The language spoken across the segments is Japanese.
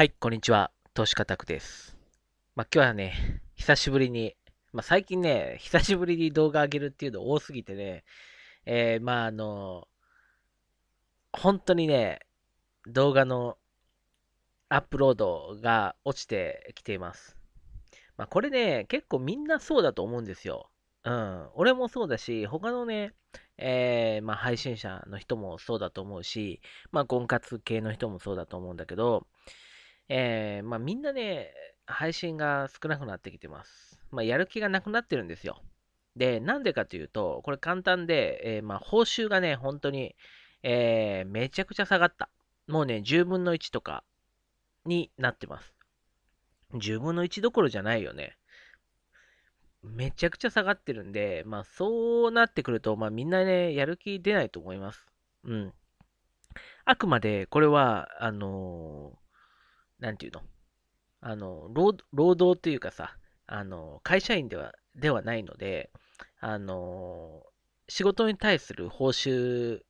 はい、こんにちは。投資家タクです。まあ、今日はね、久しぶりに、まあ、最近ね、久しぶりに動画上げるっていうの多すぎてね、えー、まあ、あの、本当にね、動画のアップロードが落ちてきています。まあ、これね、結構みんなそうだと思うんですよ。うん、俺もそうだし、他のね、えー、まあ、配信者の人もそうだと思うし、まあ、婚活系の人もそうだと思うんだけど、えー、まあ、みんなね、配信が少なくなってきてます。まあ、やる気がなくなってるんですよ。で、なんでかというと、これ簡単で、えー、まあ、報酬がね、本当に、えー、めちゃくちゃ下がった。もうね、10分の1とかになってます。10分の1どころじゃないよね。めちゃくちゃ下がってるんで、まあ、そうなってくると、まあ、みんなね、やる気出ないと思います。うん。あくまで、これは、あのなんていうのあの労、労働というかさ、あの、会社員では、ではないので、あの、仕事に対する報酬、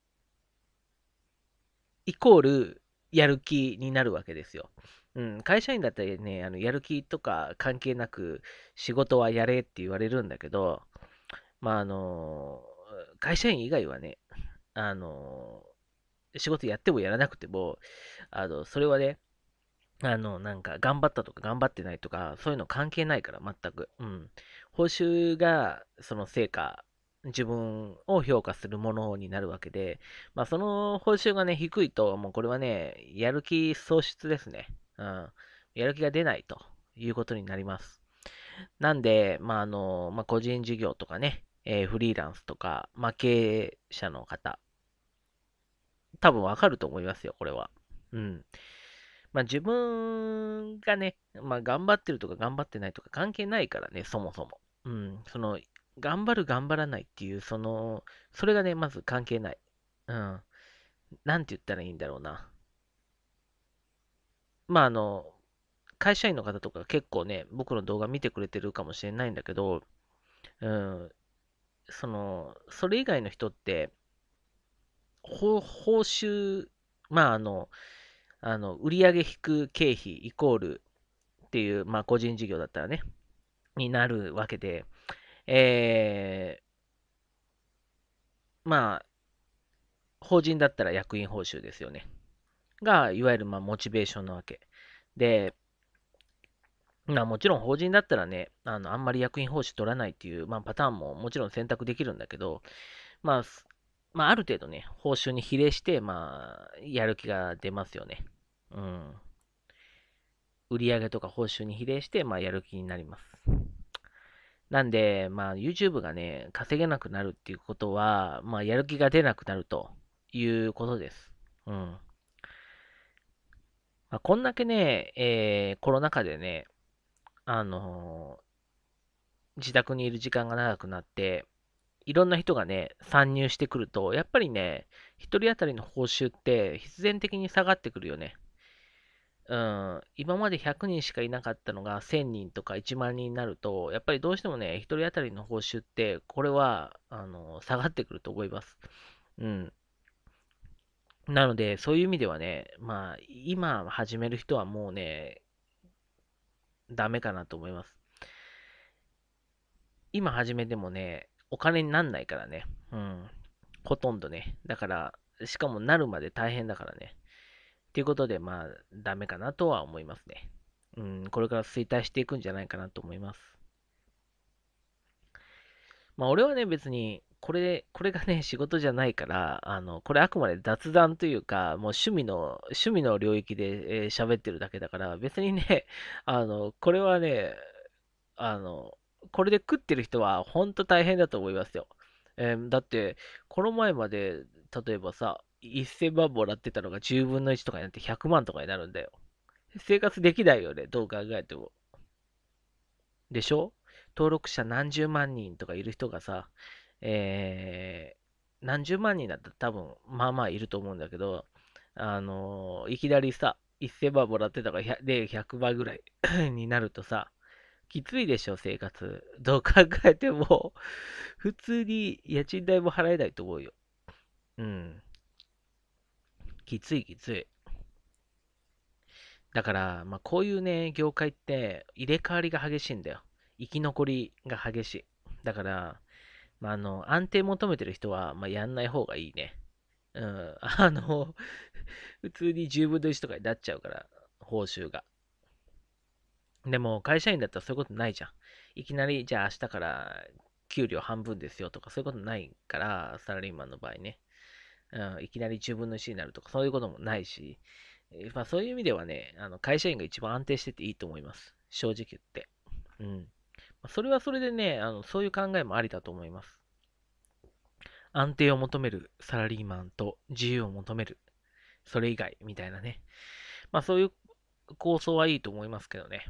イコール、やる気になるわけですよ。うん、会社員だったらね、あのやる気とか関係なく、仕事はやれって言われるんだけど、まあ、あの、会社員以外はね、あの、仕事やってもやらなくても、あの、それはね、あの、なんか、頑張ったとか頑張ってないとか、そういうの関係ないから、全く。うん。報酬が、その成果、自分を評価するものになるわけで、まあ、その報酬がね、低いと、もうこれはね、やる気喪失ですね。うん。やる気が出ないということになります。なんで、まあ、あの、まあ、個人事業とかね、えー、フリーランスとか、まあ、経営者の方、多分わかると思いますよ、これは。うん。まあ、自分がね、まあ、頑張ってるとか頑張ってないとか関係ないからね、そもそも。うん、その、頑張る、頑張らないっていう、その、それがね、まず関係ない。うん。なんて言ったらいいんだろうな。まあ、あの、会社員の方とか結構ね、僕の動画見てくれてるかもしれないんだけど、うん、その、それ以外の人って、報酬、まあ、あの、あの、売上引く経費イコールっていう、まあ、個人事業だったらね、になるわけで、えー、まあ、法人だったら役員報酬ですよね。が、いわゆる、まあ、モチベーションなわけ。で、まあ、もちろん法人だったらね、あのあんまり役員報酬取らないっていう、まあ、パターンももちろん選択できるんだけど、まあ、まあ、ある程度ね、報酬に比例して、まあ、やる気が出ますよね。うん。売上とか報酬に比例して、まあ、やる気になります。なんで、まあ、YouTube がね、稼げなくなるっていうことは、まあ、やる気が出なくなるということです。うん。まあ、こんだけね、えー、コロナ禍でね、あのー、自宅にいる時間が長くなって、いろんな人がね、参入してくると、やっぱりね、1人当たりの報酬って必然的に下がってくるよね。うん、今まで100人しかいなかったのが1000人とか1万人になると、やっぱりどうしてもね、1人当たりの報酬って、これはあの下がってくると思います。うん。なので、そういう意味ではね、まあ、今始める人はもうね、ダメかなと思います。今始めてもね、お金になんないからね。うん。ほとんどね。だから、しかもなるまで大変だからね。っていうことで、まあ、ダメかなとは思いますね。うん、これから衰退していくんじゃないかなと思います。まあ、俺はね、別に、これ、これがね、仕事じゃないから、あの、これあくまで雑談というか、もう趣味の、趣味の領域で喋、えー、ってるだけだから、別にね、あの、これはね、あの、これで食ってる人は本当大変だと思いますよ。えー、だって、この前まで、例えばさ、1000万もらってたのが10分の1とかになって100万とかになるんだよ。生活できないよね、どう考えても。でしょ登録者何十万人とかいる人がさ、えー、何十万人だったら多分、まあまあいると思うんだけど、あのー、いきなりさ、1000万もらってたが、ら、で、100万ぐらい になるとさ、きついでしょ、生活。どう考えても 普通に家賃代も払えないと思うよ。うん。きついきつい。だから、まあ、こういうね、業界って入れ替わりが激しいんだよ。生き残りが激しい。だから、まあ、あの、安定求めてる人は、まあ、やんない方がいいね。うん、あの、普通に10分の1とかになっちゃうから、報酬が。でも会社員だったらそういうことないじゃん。いきなり、じゃあ明日から給料半分ですよとかそういうことないから、サラリーマンの場合ね。うん、いきなり10分の1になるとかそういうこともないし、まあ、そういう意味ではね、あの会社員が一番安定してていいと思います。正直言って。うん。まそれはそれでねあの、そういう考えもありだと思います。安定を求めるサラリーマンと自由を求める、それ以外みたいなね。まあそういう構想はいいと思いますけどね。